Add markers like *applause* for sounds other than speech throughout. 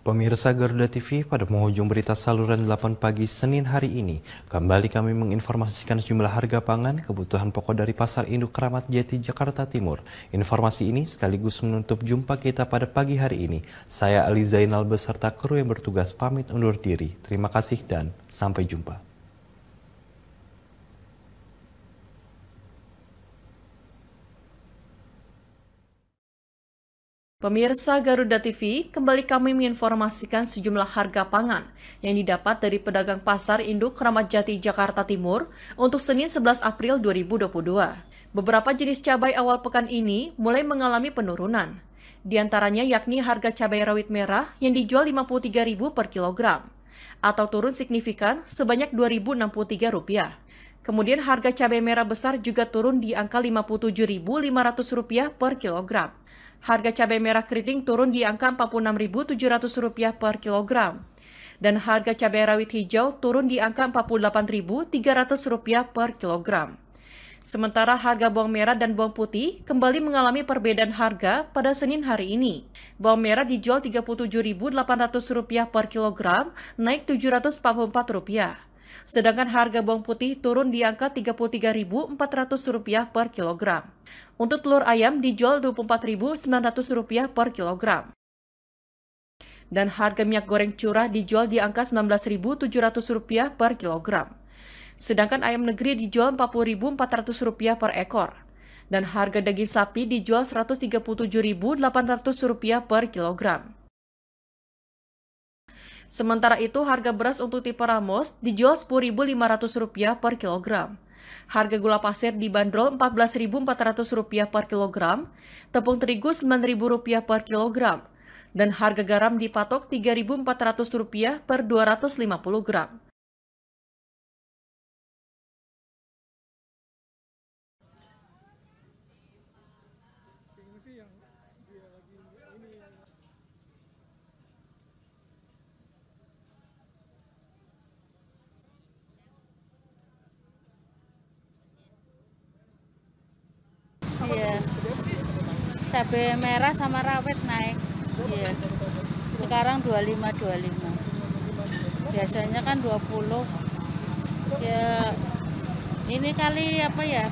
Pemirsa Garuda TV, pada penghujung berita saluran 8 pagi Senin hari ini, kembali kami menginformasikan sejumlah harga pangan kebutuhan pokok dari Pasar Induk Keramat Jati, Jakarta Timur. Informasi ini sekaligus menutup jumpa kita pada pagi hari ini. Saya Ali Zainal beserta kru yang bertugas pamit undur diri. Terima kasih dan sampai jumpa. Pemirsa Garuda TV, kembali kami menginformasikan sejumlah harga pangan yang didapat dari pedagang pasar induk Keramat Jati Jakarta Timur untuk Senin 11 April 2022. Beberapa jenis cabai awal pekan ini mulai mengalami penurunan. Di antaranya yakni harga cabai rawit merah yang dijual Rp53.000 per kilogram atau turun signifikan sebanyak Rp2.063. Kemudian harga cabai merah besar juga turun di angka Rp57.500 per kilogram harga cabai merah keriting turun di angka Rp46.700 per kilogram dan harga cabai rawit hijau turun di angka Rp48.300 per kilogram. Sementara harga bawang merah dan bawang putih kembali mengalami perbedaan harga pada Senin hari ini. Bawang merah dijual Rp37.800 per kilogram, naik Rp744. Sedangkan harga bawang putih turun di angka Rp33.400 per kilogram. Untuk telur ayam dijual Rp24.900 per kilogram. Dan harga minyak goreng curah dijual di angka Rp19.700 per kilogram. Sedangkan ayam negeri dijual Rp40.400 per ekor. Dan harga daging sapi dijual Rp137.800 per kilogram. Sementara itu, harga beras untuk tipe Ramos dijual Rp10.500 per kilogram. Harga gula pasir dibanderol Rp14.400 per kilogram, tepung terigu Rp9.000 per kilogram, dan harga garam dipatok Rp3.400 per 250 gram. Iya. Cabai merah sama rawit naik. Iya. Sekarang 25 25. Biasanya kan 20. Ya ini kali apa ya?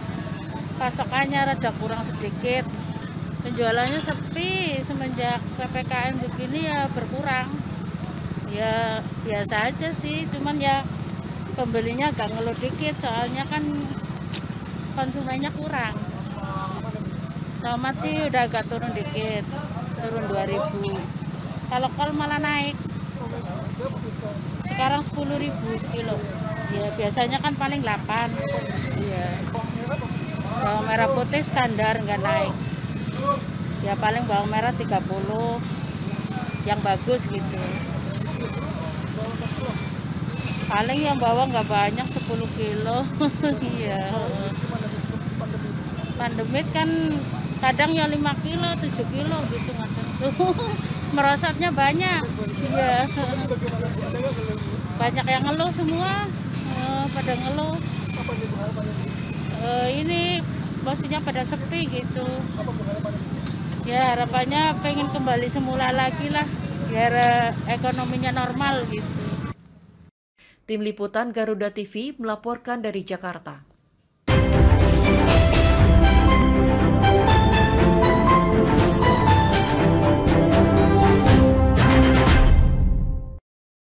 Pasokannya rada kurang sedikit. Penjualannya sepi semenjak PPKM begini ya berkurang. Ya biasa aja sih, cuman ya pembelinya agak ngeluh dikit soalnya kan konsumennya kurang tomat sih udah agak turun dikit turun 2000 kalau kol malah naik sekarang 10.000 sekilo ya biasanya kan paling 8 iya bawang merah putih standar nggak naik ya paling bawang merah 30 yang bagus gitu paling yang bawang nggak banyak 10 kilo *laughs* iya pandemit kan kadang ya 5 kilo 7 kilo gitu kadang *laughs* merosotnya banyak iya banyak yang ngeluh semua uh, pada ngeluh uh, ini maksudnya pada sepi gitu ya harapannya pengen kembali semula lagi lah biar eh, ekonominya normal gitu Tim Liputan Garuda TV melaporkan dari Jakarta.